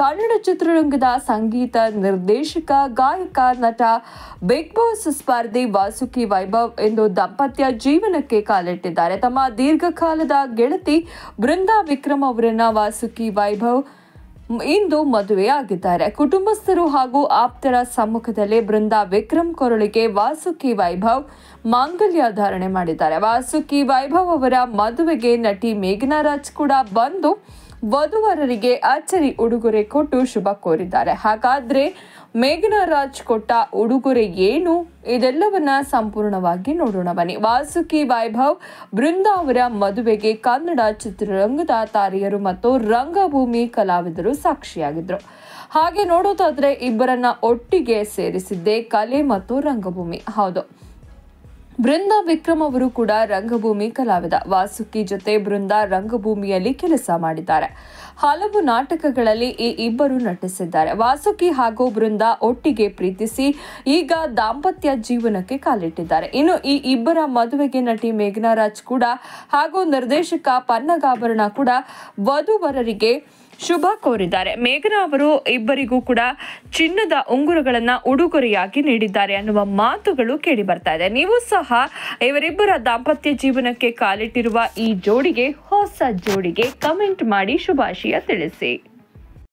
ಕನ್ನಡ ಚಿತ್ರರಂಗದ ಸಂಗೀತ ನಿರ್ದೇಶಕ ಗಾಯಕ ನಟ ಬಿಗ್ ಬಾಸ್ ಸ್ಪರ್ಧಿ ವಾಸುಕಿ ವೈಭವ್ ಎಂದು ದಾಂಪತ್ಯ ಜೀವನಕ್ಕೆ ಕಾಲಿಟ್ಟಿದ್ದಾರೆ ತಮ್ಮ ದೀರ್ಘಕಾಲದ ಗೆಳತಿ ಬೃಂದಾ ವಿಕ್ರಮ್ ಅವರನ್ನ ವಾಸುಕಿ ವೈಭವ್ ಇಂದು ಮದುವೆಯಾಗಿದ್ದಾರೆ ಕುಟುಂಬಸ್ಥರು ಹಾಗೂ ಆಪ್ತರ ಸಮ್ಮುಖದಲ್ಲಿ ಬೃಂದಾ ವಿಕ್ರಮ್ ಕೊರಳಿಗೆ ವಾಸುಕಿ ವೈಭವ್ ಮಾಂಗಲ್ಯ ಧಾರಣೆ ಮಾಡಿದ್ದಾರೆ ವಾಸುಕಿ ವೈಭವ್ ಅವರ ಮದುವೆಗೆ ನಟಿ ಮೇಘನಾ ರಾಜ್ ಕೂಡ ಬಂದು ವಧುವರರಿಗೆ ಅಚ್ಚರಿ ಉಡುಗೊರೆ ಕೊಟ್ಟು ಶುಭ ಕೋರಿದ್ದಾರೆ ಹಾಗಾದ್ರೆ ಮೇಘನಾ ರಾಜ್ ಕೊಟ್ಟ ಉಡುಗೊರೆ ಏನು ಇದೆಲ್ಲವನ್ನ ಸಂಪೂರ್ಣವಾಗಿ ನೋಡೋಣ ಬನ್ನಿ ವಾಸುಕಿ ವೈಭವ್ ಬೃಂದಾವರ ಮದುವೆಗೆ ಕನ್ನಡ ಚಿತ್ರರಂಗದ ತಾರೆಯರು ಮತ್ತು ರಂಗಭೂಮಿ ಕಲಾವಿದರು ಸಾಕ್ಷಿಯಾಗಿದ್ರು ಹಾಗೆ ನೋಡೋದಾದ್ರೆ ಇಬ್ಬರನ್ನ ಒಟ್ಟಿಗೆ ಸೇರಿಸಿದ್ದೆ ಕಲೆ ಮತ್ತು ರಂಗಭೂಮಿ ಹೌದು ಬೃಂದ ವಿಕ್ರಮ್ ಅವರು ಕೂಡ ರಂಗಭೂಮಿ ಕಲಾವಿದ ವಾಸುಕಿ ಜೊತೆ ಬೃಂದ ರಂಗಭೂಮಿಯಲ್ಲಿ ಕೆಲಸ ಮಾಡಿದ್ದಾರೆ ಹಲವು ನಾಟಕಗಳಲ್ಲಿ ಈ ಇಬ್ಬರು ನಟಿಸಿದ್ದಾರೆ ವಾಸುಕಿ ಹಾಗೂ ಬೃಂದ ಒಟ್ಟಿಗೆ ಪ್ರೀತಿಸಿ ಈಗ ದಾಂಪತ್ಯ ಜೀವನಕ್ಕೆ ಕಾಲಿಟ್ಟಿದ್ದಾರೆ ಇನ್ನು ಈ ಇಬ್ಬರ ಮದುವೆಗೆ ನಟಿ ಮೇಘನಾ ರಾಜ್ ಕೂಡ ಹಾಗೂ ನಿರ್ದೇಶಕ ಪನ್ನಗಾಭರಣ ಕೂಡ ವಧುವರರಿಗೆ ಶುಭ ಕೋರಿದ್ದಾರೆ ಮೇಘನಾ ಅವರು ಇಬ್ಬರಿಗೂ ಕೂಡ ಚಿನ್ನದ ಉಂಗುರಗಳನ್ನು ಉಡುಗೊರೆಯಾಗಿ ನೀಡಿದ್ದಾರೆ ಅನ್ನುವ ಮಾತುಗಳು ಕೇಳಿ ಬರ್ತಾ ಇದೆ ನೀವು ಸಹ ಇವರಿಬ್ಬರ ದಾಂಪತ್ಯ ಜೀವನಕ್ಕೆ ಕಾಲಿಟ್ಟಿರುವ ಈ ಜೋಡಿಗೆ ಹೊಸ ಜೋಡಿಗೆ ಕಮೆಂಟ್ ಮಾಡಿ ಶುಭಾಶಯ She Rusia, to say.